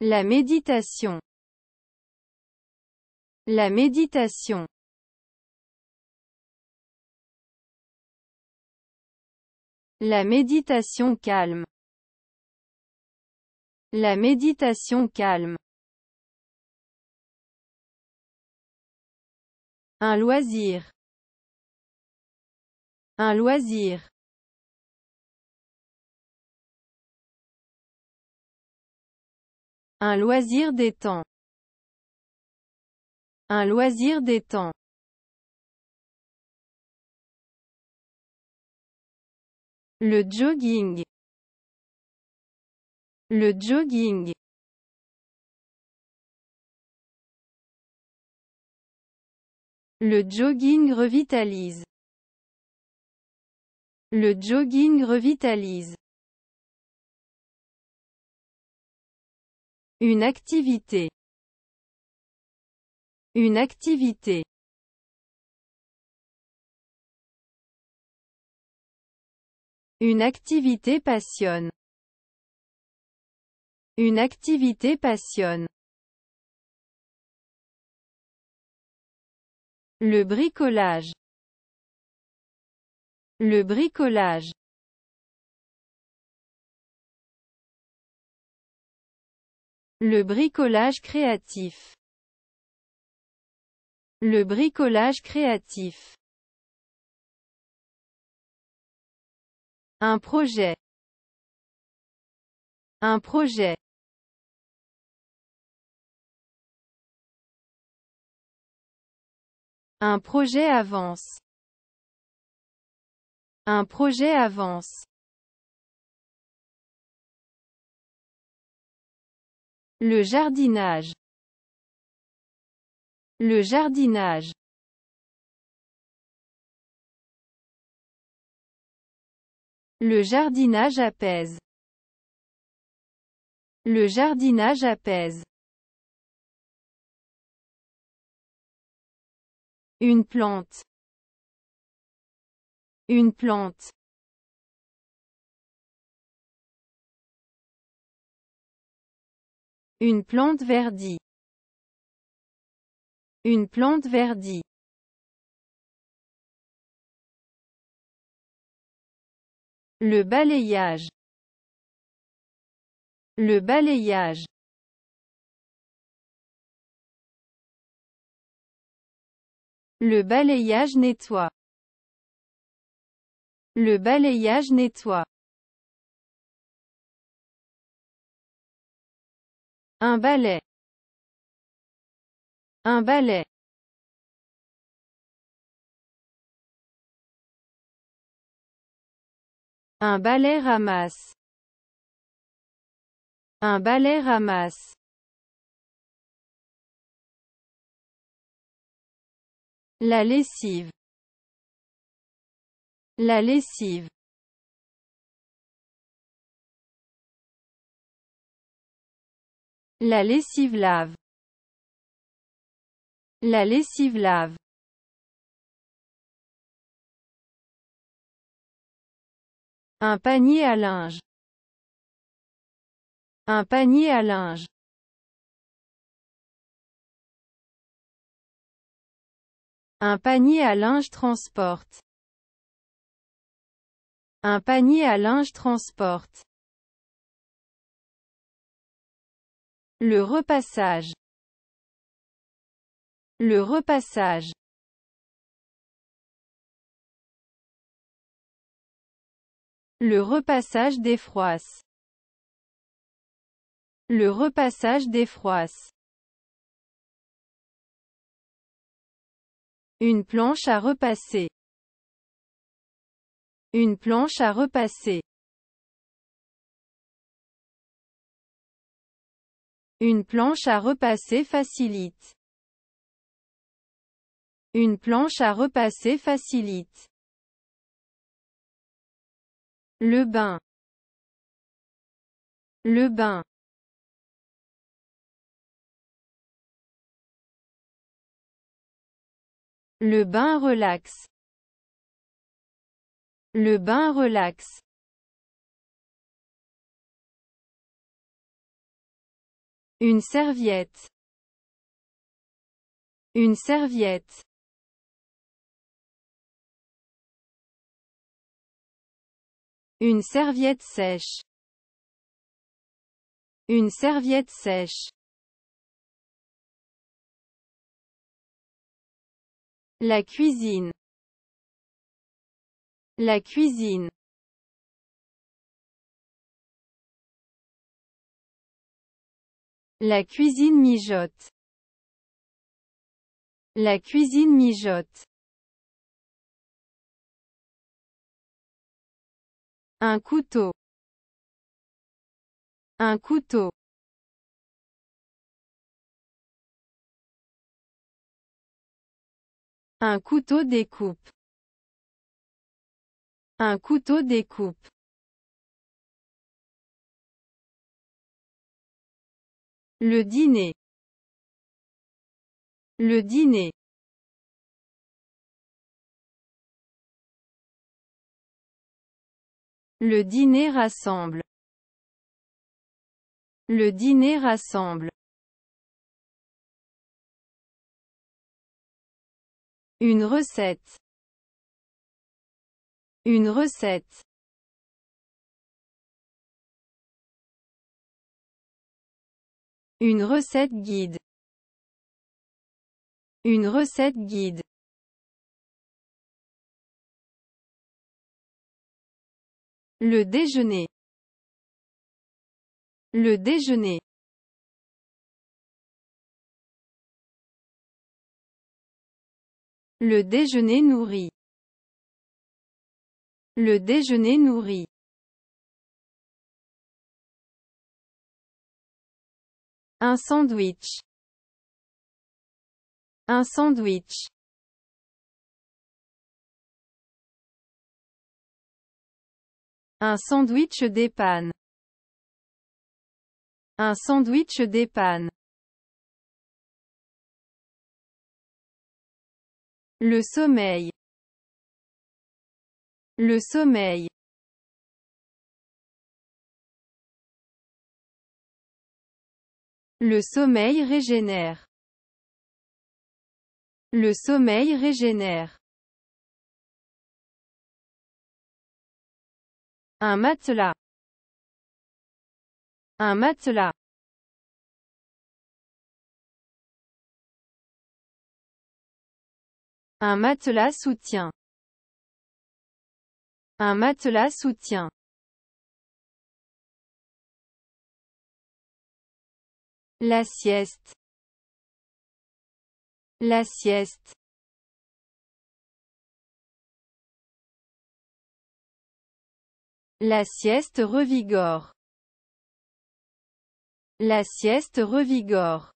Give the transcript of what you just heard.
La méditation. La méditation. La méditation calme. La méditation calme. Un loisir. Un loisir. Un loisir temps Un loisir temps Le jogging. Le jogging. Le jogging revitalise. Le jogging revitalise. Une activité. Une activité. Une activité passionne. Une activité passionne. Le bricolage. Le bricolage. Le bricolage créatif. Le bricolage créatif. Un projet. Un projet. Un projet avance. Un projet avance. Le jardinage. Le jardinage. Le jardinage apaise. Le jardinage apaise. Une plante. Une plante. Une plante verdie. Une plante verdie. Le balayage. Le balayage. Le balayage nettoie. Le balayage nettoie. Un balai. Un balai. Un balai ramasse. Un balai ramasse. La lessive. La lessive. La lessive lave. La lessive lave. Un panier à linge. Un panier à linge. Un panier à linge transporte. Un panier à linge transporte. Le repassage. Le repassage. Le repassage des froisses. Le repassage des froisses. Une planche à repasser. Une planche à repasser. Une planche à repasser facilite. Une planche à repasser facilite. Le bain. Le bain. Le bain relaxe. Le bain relaxe. Une serviette. Une serviette. Une serviette sèche. Une serviette sèche. La cuisine. La cuisine. La cuisine mijote. La cuisine mijote. Un couteau. Un couteau. Un couteau découpe. Un couteau découpe. Le dîner. Le dîner. Le dîner rassemble. Le dîner rassemble. Une recette. Une recette. Une recette guide. Une recette guide. Le déjeuner. Le déjeuner. Le déjeuner nourrit. Le déjeuner nourrit. Un sandwich. Un sandwich. Un sandwich d'épanne. Un sandwich d'épanne. Le sommeil. Le sommeil. Le sommeil régénère. Le sommeil régénère. Un matelas. Un matelas. Un matelas soutient. Un matelas soutient. La sieste. La sieste. La sieste revigore. La sieste revigore.